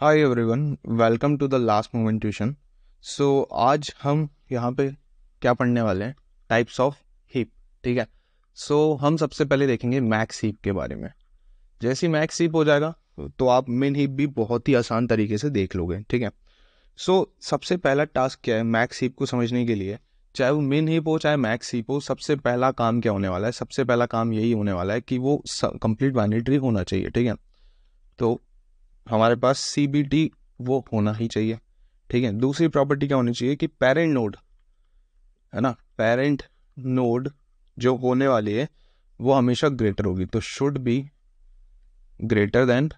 Hi everyone welcome to the last moment tuition so आज हम यहाँ पे क्या पढ़ने वाले हैं टाइप्स ऑफ हीप ठीक है सो so, हम सबसे पहले देखेंगे मैक्स हीप के बारे में जैसे ही मैक्स हीप हो जाएगा तो आप मेन हीप भी बहुत ही आसान तरीके से देख लोगे ठीक है सो so, सबसे पहला टास्क क्या है मैक्स हीप को समझने के लिए चाहे वो मेन हीप हो चाहे मैक्स हीप हो सबसे पहला काम क्या होने वाला है सबसे पहला काम यही होने वाला है कि वो कंप्लीट वैनिट्री होना चाहिए ठीक है तो हमारे पास सी वो होना ही चाहिए ठीक है दूसरी प्रॉपर्टी क्या होनी चाहिए कि पेरेंट नोड है ना पेरेंट नोड जो होने वाली है वो हमेशा ग्रेटर होगी तो should be greater than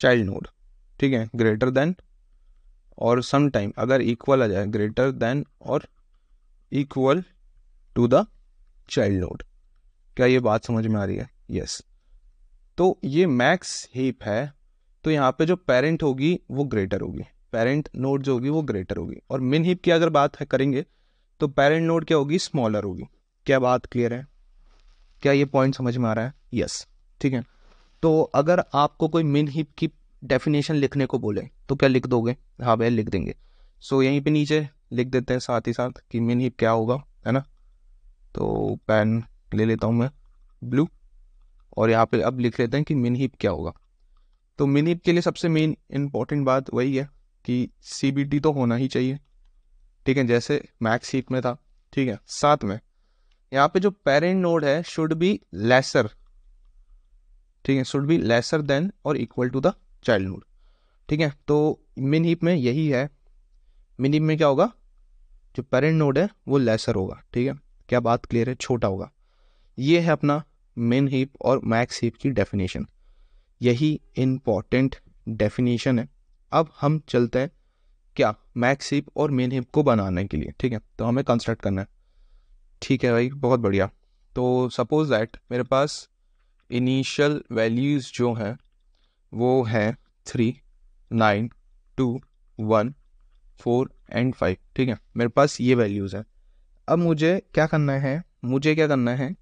child node ठीक है ग्रेटर देन और सम टाइम अगर इक्वल आ जाए ग्रेटर देन और equal to the child node क्या ये बात समझ में आ रही है यस yes. तो ये मैक्स हीप है तो यहाँ पे जो पेरेंट होगी वो ग्रेटर होगी पेरेंट नोड जो होगी वो ग्रेटर होगी और मिन हीप की अगर बात है करेंगे तो पेरेंट नोड क्या होगी स्मॉलर होगी क्या बात क्लियर है क्या ये पॉइंट समझ में आ रहा है यस ठीक है तो अगर आपको कोई मिन हीप की डेफिनेशन लिखने को बोले तो क्या लिख दोगे हाँ भैया लिख देंगे सो so, यहीं पे नीचे लिख देते हैं साथ ही साथ कि मिन हीप क्या होगा है ना तो पेन ले लेता हूँ मैं ब्लू और यहाँ पे अब लिख लेते हैं कि मिन हीप क्या होगा तो मिन हीप के लिए सबसे मेन इंपॉर्टेंट बात वही है कि सी तो होना ही चाहिए ठीक है जैसे मैक्स हीप में था ठीक है साथ में यहाँ पे जो पेरेंट नोड है शुड बी लेसर ठीक है शुड बी लेसर देन और equal to the child node ठीक है तो मिन हीप में यही है मिन हीप में क्या होगा जो पेरेंट नोड है वो लेसर होगा ठीक है क्या बात क्लियर है छोटा होगा ये है अपना मिन हीप और मैक्स हीप की डेफिनेशन यही इम्पॉर्टेंट डेफिनेशन है अब हम चलते हैं क्या मैक्स हीप और मिन हीप को बनाने के लिए ठीक है तो हमें कंस्ट्रक्ट करना है ठीक है भाई बहुत बढ़िया तो सपोज दैट मेरे पास इनिशियल वैल्यूज़ जो हैं वो हैं three nine two one four and five ठीक है मेरे पास ये वैल्यूज़ हैं अब मुझे क्या करना है मुझे क्या करना है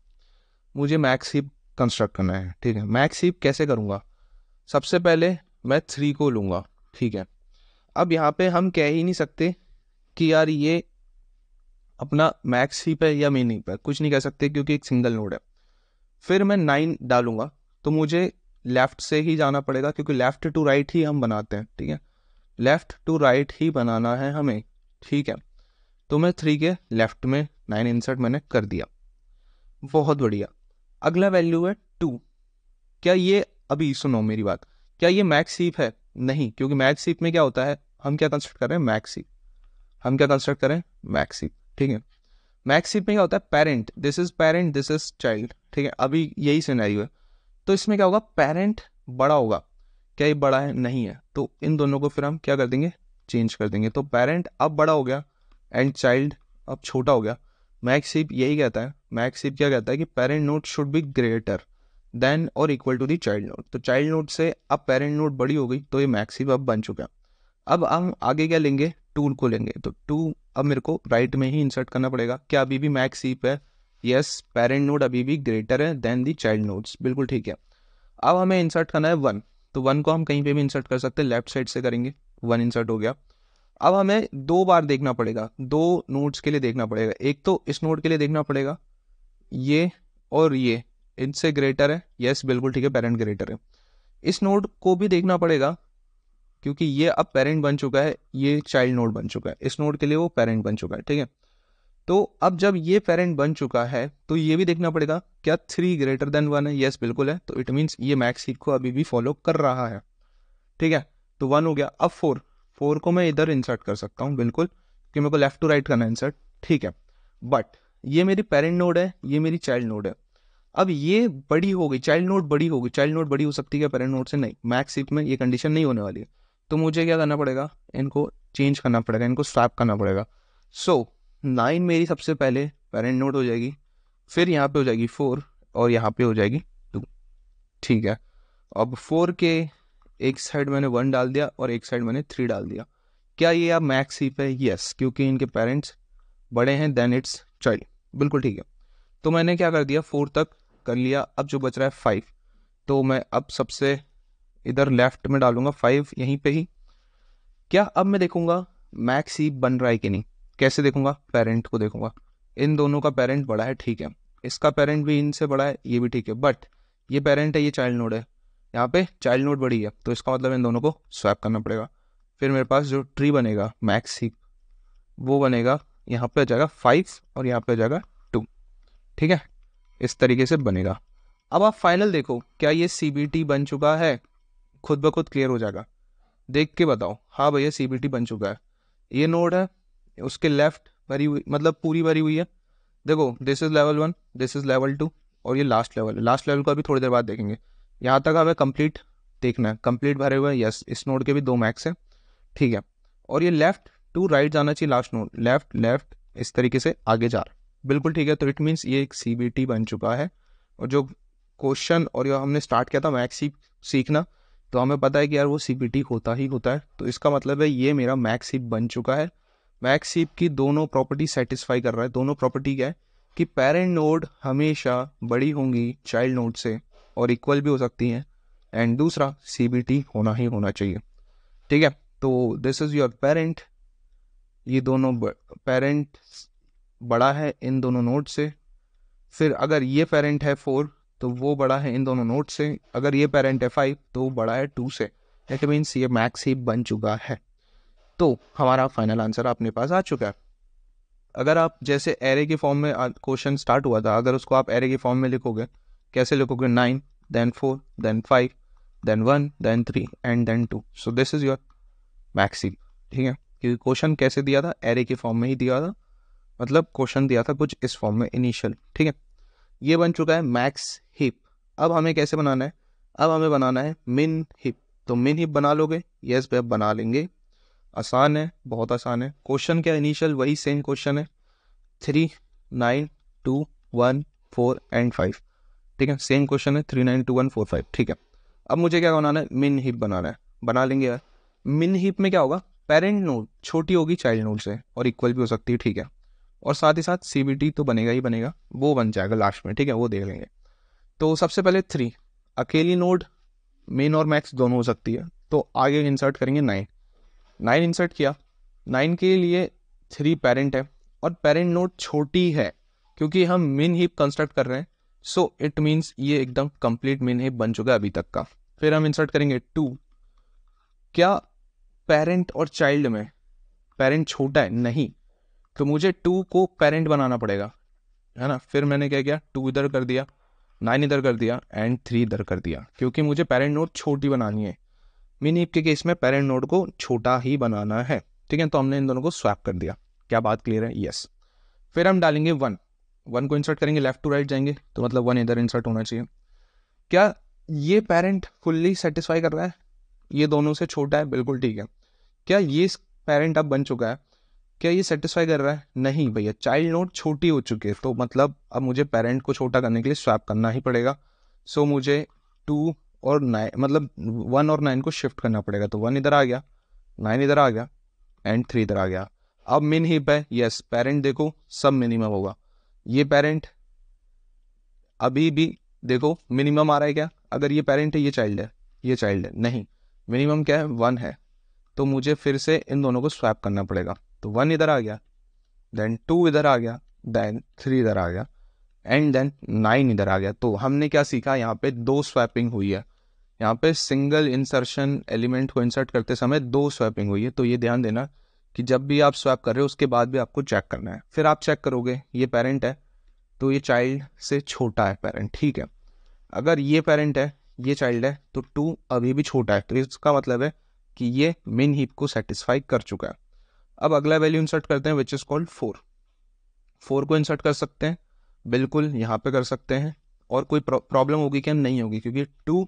मुझे मैक्स हीप कंस्ट्रक्ट करना है ठीक है मैक्स हीप कैसे करूँगा सबसे पहले मैं थ्री को लूँगा ठीक है अब यहाँ पे हम कह ही नहीं सकते कि यार ये अपना मैक्स हीप है या मेन हीप है कुछ नहीं कह सकते क्योंकि एक सिंगल नोड है फिर मैं नाइन डालूंगा तो मुझे लेफ़्ट से ही जाना पड़ेगा क्योंकि लेफ़्ट टू राइट ही हम बनाते हैं ठीक है लेफ़्ट टू राइट ही बनाना है हमें ठीक है तो मैं थ्री के लेफ़्ट में नाइन इंसर्ट मैंने कर दिया बहुत बढ़िया अगला वैल्यू है टू क्या ये अभी सुनो मेरी बात क्या ये मैक्स हीप है नहीं क्योंकि मैक्स सीप में क्या होता है हम क्या कंस्ट्रक्ट कर रहे हैं मैक्स हीप हम क्या कंस्ट्रक्ट करें मैक्स हीप ठीक है मैक्स हीप में क्या होता है parent this is parent this is child ठीक है अभी यही सिनेरियो है तो इसमें क्या होगा पेरेंट बड़ा होगा क्या ये बड़ा है नहीं है तो इन दोनों को फिर हम क्या कर देंगे चेंज कर देंगे तो पेरेंट अब बड़ा हो गया एंड चाइल्ड अब छोटा हो गया मैक्स हीप यही कहता है मैक्स सिर्फ क्या कहता है कि parent node should be greater than और equal to the child node तो चाइल्ड नोट से अब पेरेंट नोट बड़ी हो गई तो ये मैक्सिप अब बन चुका अब हम आगे क्या लेंगे टूल को लेंगे तो टू अब मेरे को राइट right में ही इंसर्ट करना पड़ेगा क्या अभी भी मैक्सिप है यस पेरेंट नोट अभी भी ग्रेटर है देन दी चाइल्ड नोट्स बिल्कुल ठीक है अब हमें इंसर्ट करना है वन तो वन को हम कहीं पे भी इंसर्ट कर सकते हैं लेफ्ट साइड से करेंगे वन इंसर्ट हो गया अब हमें दो बार देखना पड़ेगा दो नोट्स के लिए देखना पड़ेगा एक तो इस नोट के लिए देखना पड़ेगा ये और ये इनसे ग्रेटर है यस बिल्कुल ठीक है पेरेंट ग्रेटर है इस नोड को भी देखना पड़ेगा क्योंकि ये अब पेरेंट बन चुका है ये चाइल्ड नोड बन चुका है इस नोड के लिए वो पेरेंट बन चुका है ठीक है तो अब जब ये पेरेंट बन चुका है तो ये भी देखना पड़ेगा क्या थ्री ग्रेटर देन वन है यस बिल्कुल है तो इट मीन्स ये मैक्स हीट को अभी भी फॉलो कर रहा है ठीक है तो वन हो गया अब फोर फोर को मैं इधर इंसर्ट कर सकता हूँ बिल्कुल कि मेरे को लेफ्ट टू राइट करना है इंसर्ट ठीक है बट ये मेरी पेरेंट नोड है ये मेरी चाइल्ड नोड है अब ये बड़ी हो गई चाइल्ड नोड बड़ी होगी चाइल्ड नोड बड़ी हो सकती है पेरेंट नोड से नहीं मैक्स सीप में ये कंडीशन नहीं होने वाली है तो मुझे क्या करना पड़ेगा इनको चेंज करना पड़ेगा इनको स्वैप करना पड़ेगा सो so, नाइन मेरी सबसे पहले पेरेंट नोड हो जाएगी फिर यहाँ पे हो जाएगी फोर और यहाँ पे हो जाएगी टू ठीक है अब फोर के एक साइड मैंने वन डाल दिया और एक साइड मैंने थ्री डाल दिया क्या ये आप मैक्स ही पे यस क्योंकि इनके पेरेंट्स बड़े हैं देन इट्स चाइल्ड बिल्कुल ठीक है तो मैंने क्या कर दिया फोर तक कर लिया अब जो बच रहा है फाइव तो मैं अब सबसे इधर लेफ्ट में डालूंगा फाइव यहीं पे ही क्या अब मैं देखूंगा मैक्स ही बन रहा है कि नहीं कैसे देखूंगा पेरेंट को देखूंगा इन दोनों का पेरेंट बड़ा है ठीक है इसका पेरेंट भी इनसे बड़ा है ये भी ठीक है बट ये पेरेंट है ये चाइल्ड नोड है यहाँ पे चाइल्ड नोड बड़ी है तो इसका मतलब इन दोनों को स्वैप करना पड़ेगा फिर मेरे पास जो ट्री बनेगा मैक्स ही वो बनेगा यहाँ पे आ जाएगा फाइव और यहाँ पे आ जाएगा टू ठीक है इस तरीके से बनेगा अब आप फाइनल देखो क्या ये सी बन चुका है खुद ब खुद क्लियर हो जाएगा देख के बताओ हाँ भैया सी बन चुका है ये नोड है उसके लेफ्ट भरी हुई मतलब पूरी भरी हुई है देखो this is level one this is level two और ये लास्ट लेवल है लास्ट लेवल को अभी थोड़ी देर बाद देखेंगे यहाँ तक हमें कंप्लीट देखना है कंप्लीट भरे हुए हैं यस इस नोड के भी दो मैक्स हैं ठीक है और ये लेफ्ट टू राइट जाना चाहिए लास्ट नोड लेफ्ट लेफ्ट इस तरीके से आगे जा रहा बिल्कुल ठीक है तो इट मीन्स ये एक सी बन चुका है और जो क्वेश्चन और जो हमने स्टार्ट किया था मैक्स ही सीखना तो हमें पता है कि यार वो सी होता ही होता है तो इसका मतलब है ये मेरा मैक्स हीप बन चुका है मैक्स हीप की दोनों प्रॉपर्टी सेटिस्फाई कर रहा है दोनों प्रॉपर्टी क्या है कि पेरेंट नोड हमेशा बड़ी होंगी चाइल्ड नोड से और इक्वल भी हो सकती हैं एंड दूसरा सी होना ही होना चाहिए ठीक है तो दिस इज़ योर पेरेंट ये दोनों पेरेंट बड़ा है इन दोनों नोट से फिर अगर ये पेरेंट है फोर तो वो बड़ा है इन दोनों नोट से अगर ये पेरेंट है फाइव तो वो बड़ा है टू से दैट मीन्स ये मैक्स ही बन चुका है तो हमारा फाइनल आंसर आपने पास आ चुका है अगर आप जैसे एरे के फॉर्म में क्वेश्चन स्टार्ट हुआ था अगर उसको आप एरे के फॉर्म में लिखोगे कैसे लिखोगे nine then four then five then one then three and then two so this is your max heap ठीक है क्योंकि क्वेश्चन कैसे दिया था एरे के फॉर्म में ही दिया था मतलब क्वेश्चन दिया था कुछ इस फॉर्म में इनिशियल ठीक है ये बन चुका है मैक्स हिप अब हमें कैसे बनाना है अब हमें बनाना है मिन हिप तो मिन हिप बना लोगे यस भाई बना लेंगे आसान है बहुत आसान है क्वेश्चन क्या इनिशियल वही सेम क्वेश्चन है three nine two one four and five ठीक है सेम क्वेश्चन है three nine two one four five ठीक है अब मुझे क्या बनाना है मिन हिप बनाना है बना लेंगे यार मिन हिप में क्या होगा पेरेंट नोड छोटी होगी चाइल्ड नोड से और इक्वल भी हो सकती है ठीक है और साथ ही साथ सी तो बनेगा ही बनेगा वो बन जाएगा लास्ट में ठीक है वो देख लेंगे तो सबसे पहले थ्री अकेली नोड मेन और मैक्स दोनों हो सकती है तो आगे इंसर्ट करेंगे नाइन नाइन इंसर्ट किया नाइन के लिए थ्री पेरेंट है और पेरेंट नोड छोटी है क्योंकि हम मिन हीप कंस्ट्रक्ट कर रहे हैं सो इट मीन्स ये एकदम कंप्लीट मिन हीप बन चुका है अभी तक का फिर हम इंसर्ट करेंगे टू क्या पेरेंट और चाइल्ड में पेरेंट छोटा है नहीं तो मुझे टू को पेरेंट बनाना पड़ेगा है ना फिर मैंने क्या किया टू इधर कर दिया नाइन इधर कर दिया एंड थ्री इधर कर दिया क्योंकि मुझे पेरेंट नोट छोटी बनानी है मीनिप के केस में पेरेंट नोट को छोटा ही बनाना है ठीक है तो हमने इन दोनों को स्वैप कर दिया क्या बात क्लियर है यस फिर हम डालेंगे वन वन को इंसर्ट करेंगे लेफ्ट टू राइट जाएंगे तो मतलब वन इधर इंसर्ट होना चाहिए क्या ये पेरेंट फुल्ली सेटिस्फाई कर रहा है ये दोनों से छोटा है बिल्कुल ठीक है क्या ये पेरेंट अब बन चुका है क्या ये सेटिस्फाई कर रहा है नहीं भैया चाइल्ड नोट छोटी हो चुकी है तो मतलब अब मुझे पेरेंट को छोटा करने के लिए स्वैप करना ही पड़ेगा सो so, मुझे टू और नाइन मतलब वन और नाइन को शिफ्ट करना पड़ेगा तो वन इधर आ गया नाइन इधर आ गया एंड थ्री इधर आ गया अब मिन हिप है यस पेरेंट देखो सब मिनिमम होगा ये पेरेंट अभी भी देखो मिनिमम आ रहा है क्या अगर ये पेरेंट है ये चाइल्ड है ये चाइल्ड है नहीं मिनिमम क्या है वन है तो मुझे फिर से इन दोनों को स्वैप करना पड़ेगा तो वन इधर आ गया देन टू इधर आ गया देन थ्री इधर आ गया एंड देन नाइन इधर आ गया तो हमने क्या सीखा यहाँ पे दो स्वैपिंग हुई है यहाँ पे सिंगल इंसर्शन एलिमेंट को इंसर्ट करते समय दो स्वैपिंग हुई है तो ये ध्यान देना कि जब भी आप स्वैप कर रहे हो उसके बाद भी आपको चेक करना है फिर आप चेक करोगे ये पेरेंट है तो ये चाइल्ड से छोटा है पेरेंट ठीक है अगर ये पेरेंट है ये चाइल्ड है तो टू अभी भी छोटा है तो इसका मतलब है कि ये मेन हीप को सेटिस्फाई कर चुका है अब अगला वैल्यू इंसर्ट करते हैं which is called four four को इंसर्ट कर सकते हैं बिल्कुल यहाँ पे कर सकते हैं और कोई प्रॉब्लम होगी क्या नहीं होगी क्योंकि टू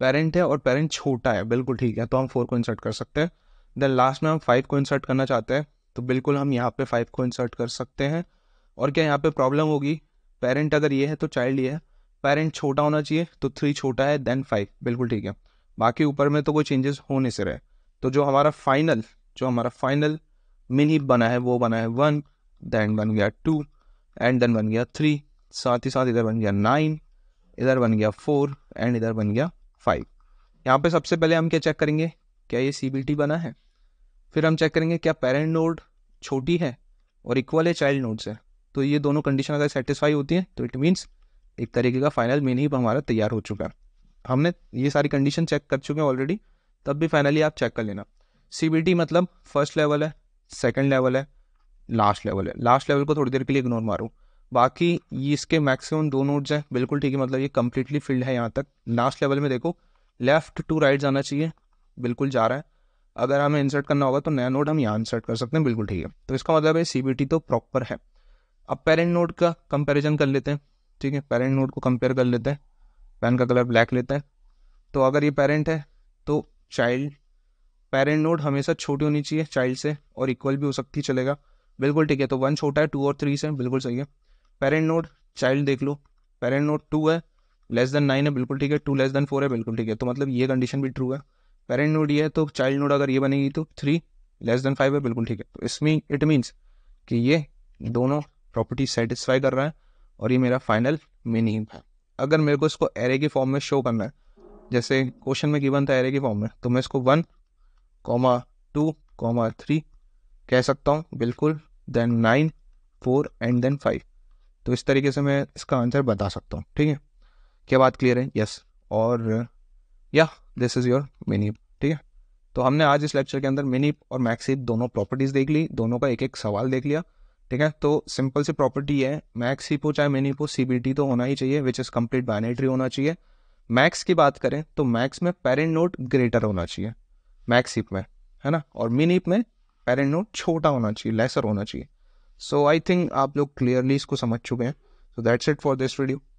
पेरेंट है और पेरेंट छोटा है बिल्कुल ठीक है तो हम फोर को इंसर्ट कर सकते हैं देन लास्ट में हम फाइव को इंसर्ट करना चाहते हैं तो बिल्कुल हम यहाँ पे फाइव को इंसर्ट कर सकते हैं और क्या यहाँ पे प्रॉब्लम होगी पेरेंट अगर ये है तो चाइल्ड ये है पेरेंट छोटा होना चाहिए तो थ्री छोटा है देन फाइव बिल्कुल ठीक है बाकी ऊपर में तो कोई चेंजेस हो नहीं से रहे तो जो हमारा फाइनल जो हमारा फाइनल मिनी बना है वो बना है वन देन बन गया टू एंड देन बन गया थ्री साथ ही साथ इधर बन गया नाइन इधर बन गया फोर एंड इधर बन गया फाइव यहाँ पे सबसे पहले हम क्या चेक करेंगे क्या ये सी बना है फिर हम चेक करेंगे क्या पेरेंट नोड छोटी है और इक्वल है चाइल्ड नोड से तो ये दोनों कंडीशन अगर सेटिस्फाई होती है तो इट मीन्स एक तरीके का फाइनल हीप हमारा तैयार हो चुका है हमने ये सारी कंडीशन चेक कर चुके हैं ऑलरेडी तब भी फाइनली आप चेक कर लेना सी मतलब फर्स्ट लेवल है सेकेंड लेवल है लास्ट लेवल है लास्ट लेवल को थोड़ी देर के लिए इग्नोर मारूँ बाकी ये इसके मैक्सिमम दो नोट्स हैं बिल्कुल ठीक है मतलब ये कम्प्लीटली फिल्ड है यहाँ तक लास्ट लेवल में देखो लेफ्ट टू राइट जाना चाहिए बिल्कुल जा रहा है अगर हमें इंसर्ट करना होगा तो नया नोट हम यहाँ इंसर्ट कर सकते हैं बिल्कुल ठीक है तो इसका मतलब है सी तो प्रॉपर है अब पेरेंट नोट का कंपेरिजन कर लेते हैं ठीक है पेरेंट नोड को कंपेयर कर लेते हैं पेन का कलर ब्लैक लेते हैं तो अगर ये पेरेंट है तो चाइल्ड पेरेंट नोड हमेशा छोटी होनी चाहिए चाइल्ड से और इक्वल भी हो सकती चलेगा बिल्कुल ठीक है तो वन छोटा है टू और थ्री से बिल्कुल सही है पेरेंट नोड चाइल्ड देख लो पेरेंट नोड टू है लेस देन नाइन है बिल्कुल ठीक है टू लेस देन फोर है बिल्कुल ठीक है तो मतलब ये कंडीशन भी ट्रू है पेरेंट नोड ये है तो चाइल्ड नोड अगर ये बनेगी तो थ्री लेस देन फाइव है बिल्कुल ठीक है तो इसमें इट मीन्स कि ये दोनों प्रॉपर्टी सेटिस्फाई कर रहा है और ये मेरा फाइनल मीनिंग है अगर मेरे को इसको एरे की फॉर्म में शो करना है जैसे क्वेश्चन में गिवन था एरे की फॉर्म में तो मैं इसको one comma two comma three कह सकता हूँ बिल्कुल then nine four and then five तो इस तरीके से मैं इसका आंसर बता सकता हूँ ठीक है क्या बात क्लियर है यस और या दिस इज़ योर मिनी ठीक है तो हमने आज इस लेक्चर के अंदर मिनी और मैक्सिप दोनों प्रॉपर्टीज़ देख ली दोनों का एक एक सवाल देख लिया ठीक है तो सिंपल सी प्रॉपर्टी है मैक्स हिपो चाहे मिनी हिपो सीबीटी तो होना ही चाहिए विच इज़ कंप्लीट बाइनेटरी होना चाहिए मैक्स की बात करें तो मैक्स में पेरेंट नोट ग्रेटर होना चाहिए मैक्स हिप में है ना और मिनी हिप में पेरेंट नोट छोटा होना चाहिए लेसर होना चाहिए सो आई थिंक आप लोग क्लियरली इसको समझ चुके हैं so that's it for this video